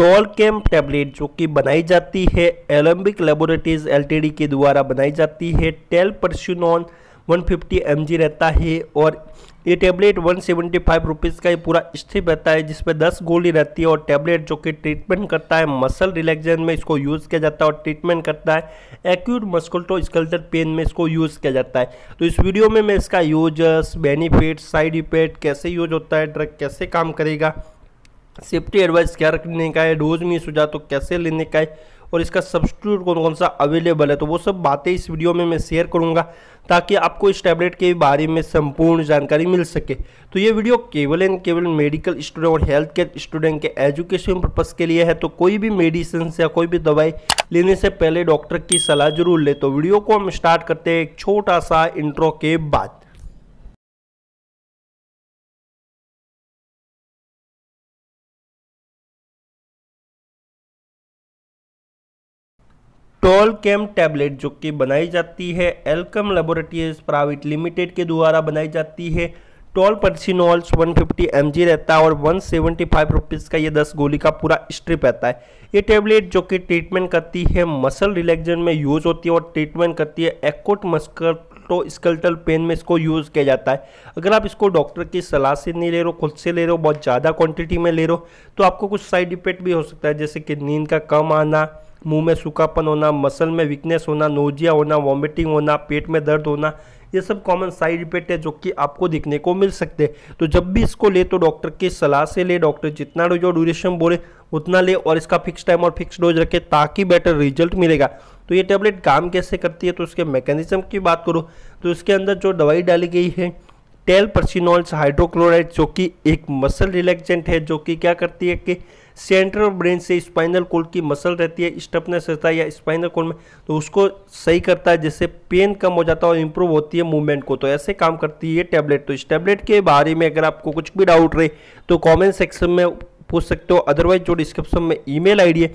camp tablet जो कि बनाई जाती है एलम्बिक लेबोरेटरीज एलटीडी के द्वारा बनाई जाती है टेल परस्यूनॉन 150 एमजी रहता है और ये टैबलेट 175 सेवेंटी का ये पूरा स्थिर रहता है जिसमें 10 गोली रहती है और टैबलेट जो कि ट्रीटमेंट करता है मसल रिलैक्सेशन में इसको यूज़ किया जाता है और ट्रीटमेंट करता है एक्यूट मस्कुलटो स्कल्टर पेन में इसको यूज़ किया जाता है तो इस वीडियो में मैं इसका यूजर्स बेनिफिट साइड इफेक्ट कैसे यूज होता है ड्रग कैसे काम करेगा सेफ्टी एडवाइस क्या रखने का है डोज मिस हो जाए तो कैसे लेने का है और इसका सब्सिट्यूट कौन कौन सा अवेलेबल है तो वो सब बातें इस वीडियो में मैं शेयर करूंगा ताकि आपको इस टैबलेट के बारे में संपूर्ण जानकारी मिल सके तो ये वीडियो केवल एंड केवल मेडिकल स्टूडेंट और हेल्थ केयर स्टूडेंट के एजुकेशन पर्पज़ के लिए है तो कोई भी मेडिसिन या कोई भी दवाई लेने से पहले डॉक्टर की सलाह जरूर ले तो वीडियो को हम स्टार्ट करते हैं एक छोटा सा इंट्रो के बाद टोलकेम टैबलेट जो कि बनाई जाती है एलकम लेबोरेटरीज प्राइवेट लिमिटेड के द्वारा बनाई जाती है टोल पर्सिनोल्स 150 फिफ्टी रहता है और 175 सेवेंटी का ये 10 गोली का पूरा स्ट्रिप रहता है ये टेबलेट जो कि ट्रीटमेंट करती है मसल रिलेक्जन में यूज़ होती है और ट्रीटमेंट करती है एक्ट मस्कर तो स्कल्टल पेन में इसको यूज़ किया जाता है अगर आप इसको डॉक्टर की सलाह से नहीं ले रहे हो खुद से ले रहे हो बहुत ज़्यादा क्वांटिटी में ले रहे हो तो आपको कुछ साइड इफेक्ट भी हो सकता है जैसे कि नींद का कम आना मुंह में सूखापन होना मसल में वीकनेस होना नोजिया होना वॉमिटिंग होना पेट में दर्द होना ये सब कॉमन साइड इफेक्ट है जो कि आपको दिखने को मिल सकते हैं तो जब भी इसको ले तो डॉक्टर की सलाह से ले डॉक्टर जितना जो ड्यूरेशन बोले उतना ले और इसका फिक्स टाइम और फिक्स डोज रखे ताकि बेटर रिजल्ट मिलेगा तो ये टैबलेट काम कैसे करती है तो उसके मैकेनिज्म की बात करो तो इसके अंदर जो दवाई डाली गई है टेलपर्सिनोल्स हाइड्रोक्लोराइड जो कि एक मसल रिलैक्सेंट है जो कि क्या करती है कि सेंट्रल ब्रेन से स्पाइनल कोड की मसल रहती है स्टपनेस रहता है या स्पाइनल कोड में तो उसको सही करता है जिससे पेन कम हो जाता है और इम्प्रूव होती है मूवमेंट को तो ऐसे काम करती है टैबलेट तो इस टैबलेट के बारे में अगर आपको कुछ भी डाउट रहे तो कॉमेंट सेक्शन में पूछ सकते हो अदरवाइज जो डिस्क्रिप्शन में ईमेल आईडी है